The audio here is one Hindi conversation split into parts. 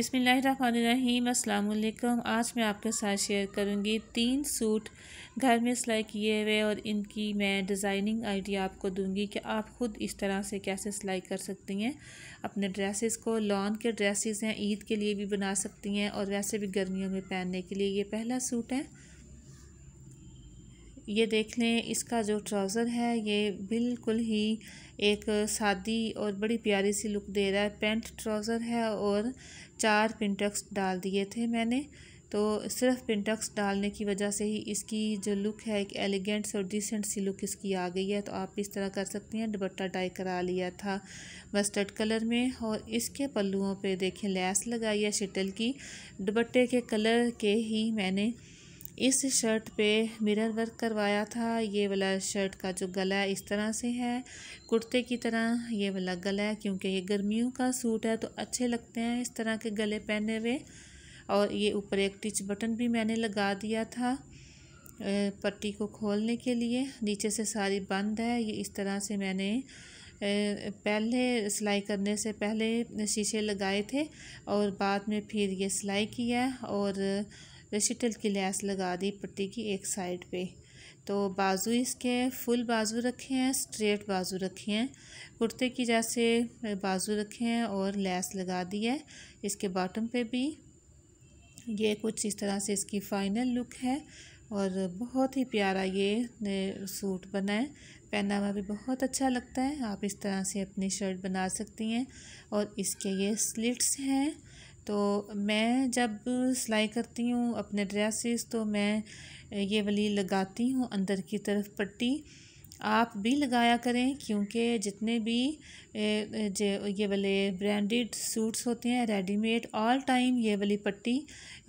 अस्सलाम वालेकुम आज मैं आपके साथ शेयर करूंगी तीन सूट घर में सिलाई किए हुए और इनकी मैं डिज़ाइनिंग आइडिया आपको दूंगी कि आप ख़ुद इस तरह से कैसे सिलाई कर सकती हैं अपने ड्रेसेस को लॉन के ड्रेसेस हैं ईद के लिए भी बना सकती हैं और वैसे भी गर्मियों में पहनने के लिए ये पहला सूट है ये देख लें इसका जो ट्राउज़र है ये बिल्कुल ही एक सादी और बड़ी प्यारी सी लुक दे रहा है पेंट ट्राउज़र है और चार पिंटक्स डाल दिए थे मैंने तो सिर्फ पिंटक्स डालने की वजह से ही इसकी जो लुक है एक एलिगेंट और डिसेंट सी लुक इसकी आ गई है तो आप इस तरह कर सकती हैं दुपट्टा डाई करा लिया था मस्टर्ड कलर में और इसके पल्लुओं पे देखें लैस लगाई है शटल की दुपट्टे के कलर के ही मैंने इस शर्ट पे मिरर वर्क करवाया था ये वाला शर्ट का जो गला है इस तरह से है कुर्ते की तरह ये वाला गला है क्योंकि ये गर्मियों का सूट है तो अच्छे लगते हैं इस तरह के गले पहने हुए और ये ऊपर एक टिच बटन भी मैंने लगा दिया था पट्टी को खोलने के लिए नीचे से सारी बंद है ये इस तरह से मैंने पहले सिलाई करने से पहले शीशे लगाए थे और बाद में फिर ये सिलाई किया और रशीटल की लैस लगा दी पट्टी की एक साइड पे तो बाजू इसके फुल बाजू रखे हैं स्ट्रेट बाजू रखे हैं कुर्ते की जैसे बाजू रखे हैं और लैस लगा दी है इसके बॉटम पे भी ये कुछ इस तरह से इसकी फ़ाइनल लुक है और बहुत ही प्यारा ये सूट बना है पहनावा भी बहुत अच्छा लगता है आप इस तरह से अपनी शर्ट बना सकती हैं और इसके ये स्लिट्स हैं तो मैं जब सिलाई करती हूँ अपने ड्रेसेस तो मैं ये वाली लगाती हूँ अंदर की तरफ पट्टी आप भी लगाया करें क्योंकि जितने भी ये वाले ब्रांडेड सूट्स होते हैं रेडीमेड ऑल टाइम ये वाली पट्टी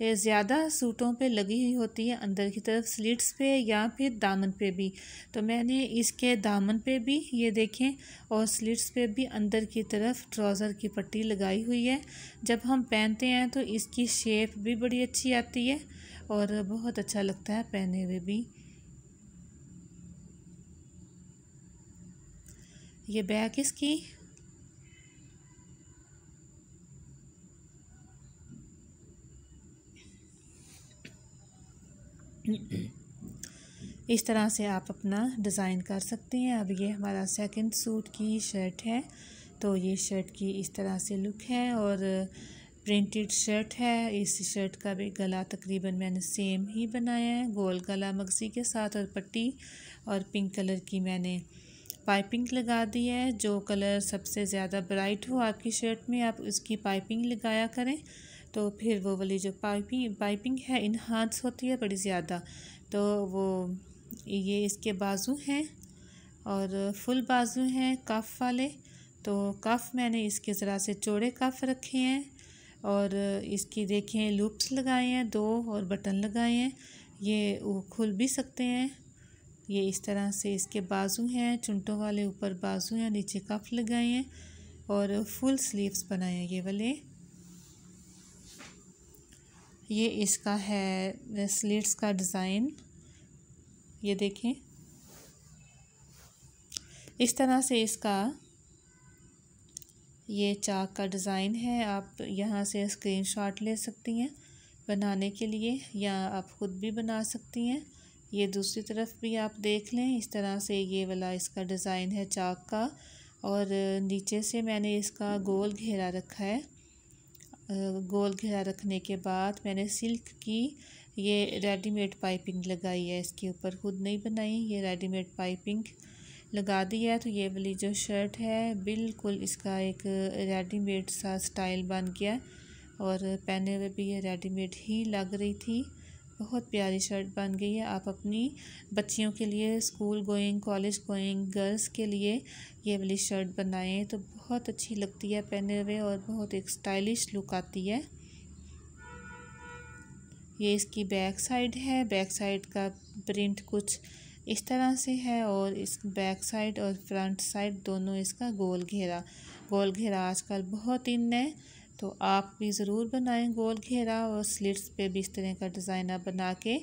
ज़्यादा सूटों पे लगी हुई होती है अंदर की तरफ स्लिट्स पे या फिर दामन पे भी तो मैंने इसके दामन पे भी ये देखें और स्लिट्स पे भी अंदर की तरफ ट्राउज़र की पट्टी लगाई हुई है जब हम पहनते हैं तो इसकी शेप भी बड़ी अच्छी आती है और बहुत अच्छा लगता है पहने हुए भी ये बैक इसकी इस तरह से आप अपना डिज़ाइन कर सकते हैं अब ये हमारा सेकंड सूट की शर्ट है तो ये शर्ट की इस तरह से लुक है और प्रिंटेड शर्ट है इस शर्ट का भी गला तकरीबन मैंने सेम ही बनाया है गोल गला मगजी के साथ और पट्टी और पिंक कलर की मैंने पाइपिंग लगा दी है जो कलर सबसे ज़्यादा ब्राइट हो आपकी शर्ट में आप उसकी पाइपिंग लगाया करें तो फिर वो वाली जो पाइपिंग पाइपिंग है इनहांस होती है बड़ी ज़्यादा तो वो ये इसके बाजू हैं और फुल बाजू हैं कफ वाले तो कफ मैंने इसके ज़रा से चौड़े कफ रखे हैं और इसकी देखें लूप्स लगाए हैं दो और बटन लगाए हैं ये वो खुल भी सकते हैं ये इस तरह से इसके बाजू हैं चुंटों वाले ऊपर बाजू हैं नीचे कफ लगाए हैं और फुल स्लीव्स बनाए हैं ये वाले ये इसका है स्लीट्स का डिज़ाइन ये देखें इस तरह से इसका ये चाक का डिज़ाइन है आप यहाँ से स्क्रीनशॉट ले सकती हैं बनाने के लिए या आप ख़ुद भी बना सकती हैं ये दूसरी तरफ भी आप देख लें इस तरह से ये वाला इसका डिज़ाइन है चाक का और नीचे से मैंने इसका गोल घेरा रखा है गोल घेरा रखने के बाद मैंने सिल्क की ये रेडीमेड पाइपिंग लगाई है इसके ऊपर खुद नहीं बनाई ये रेडीमेड पाइपिंग लगा दी है तो ये वाली जो शर्ट है बिल्कुल इसका एक रेडीमेड सा स्टाइल बन गया और पहने हुए भी ये रेडीमेड ही लग रही थी बहुत प्यारी शर्ट बन गई है आप अपनी बच्चियों के लिए school going college going girls के लिए ये वाली शर्ट बनाएं तो बहुत अच्छी लगती है पहने हुए और बहुत एक स्टाइलिश लुक आती है ये इसकी बैक साइड है बैक साइड का प्रिंट कुछ इस तरह से है और इस बैक साइड और फ्रंट साइड दोनों इसका गोल घेरा गोल घेरा आजकल बहुत इन है तो आप भी ज़रूर बनाएं गोल घेरा और स्लिट्स पे भी इस तरह का डिज़ाइन आप बना के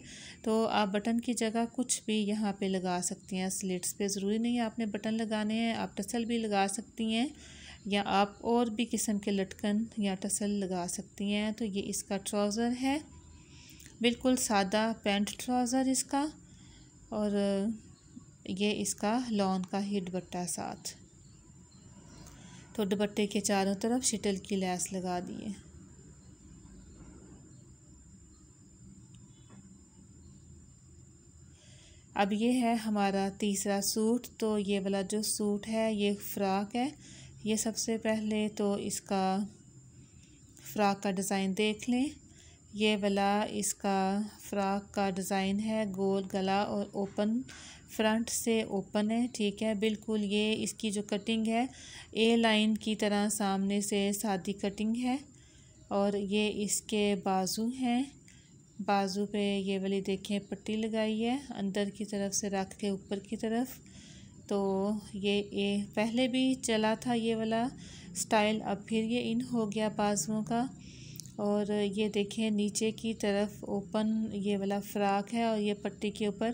तो आप बटन की जगह कुछ भी यहाँ पे लगा सकती हैं स्लिट्स पे ज़रूरी नहीं आपने बटन लगाने हैं आप टसल भी लगा सकती हैं या आप और भी किस्म के लटकन या टसल लगा सकती हैं तो ये इसका ट्राउज़र है बिल्कुल सादा पेंट ट्राउज़र इसका और ये इसका लॉन का ही दुपट्टा साथ तो दुपट्टे के चारों तरफ शिटल की लैस लगा दिए अब ये है हमारा तीसरा सूट तो ये वाला जो सूट है ये फ़्राक है ये सबसे पहले तो इसका फ़्राक का डिज़ाइन देख लें ये वाला इसका फ्रॉक का डिज़ाइन है गोल गला और ओपन फ्रंट से ओपन है ठीक है बिल्कुल ये इसकी जो कटिंग है ए लाइन की तरह सामने से सादी कटिंग है और ये इसके बाजू हैं बाजू पे ये वाली देखें पट्टी लगाई है अंदर की तरफ से रख के ऊपर की तरफ तो ये ये पहले भी चला था ये वाला स्टाइल अब फिर ये इन हो गया बाजुओं का और ये देखें नीचे की तरफ ओपन ये वाला फ्राक है और ये पट्टी के ऊपर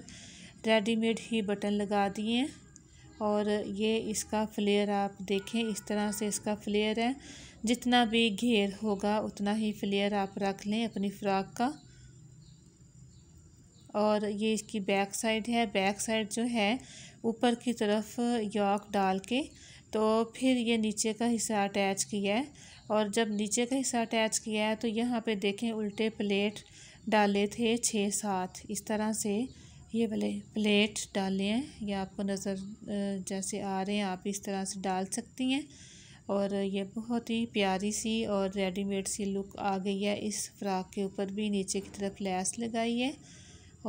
रेडीमेड ही बटन लगा दिए और ये इसका फ्लेयर आप देखें इस तरह से इसका फ्लेयर है जितना भी घेर होगा उतना ही फ्लेयर आप रख लें अपनी फ़्राक का और ये इसकी बैक साइड है बैक साइड जो है ऊपर की तरफ यॉक डाल के तो फिर ये नीचे का हिस्सा अटैच किया है और जब नीचे का हिस्सा अटैच किया है तो यहाँ पे देखें उल्टे प्लेट डाले थे छः सात इस तरह से ये वाले प्लेट डाले हैं ये आपको नज़र जैसे आ रहे हैं आप इस तरह से डाल सकती हैं और ये बहुत ही प्यारी सी और रेडीमेड सी लुक आ गई है इस फ्राक के ऊपर भी नीचे की तरफ लैस लगाई है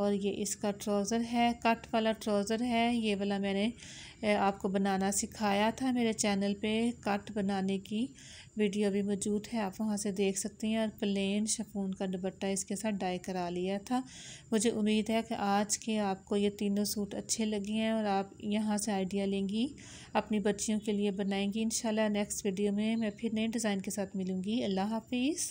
और ये इसका ट्राउज़र है कट वाला ट्राउज़र है ये वाला मैंने आपको बनाना सिखाया था मेरे चैनल पे कट बनाने की वीडियो भी मौजूद है आप वहाँ से देख सकते हैं और प्लेन शफून का दुपट्टा इसके साथ डाई करा लिया था मुझे उम्मीद है कि आज के आपको ये तीनों सूट अच्छे लगे हैं और आप यहाँ से आइडिया लेंगी अपनी बच्चियों के लिए बनाएंगी इन नेक्स्ट वीडियो में मैं फिर नए डिज़ाइन के साथ मिलूँगी अल्लाह हाफिज़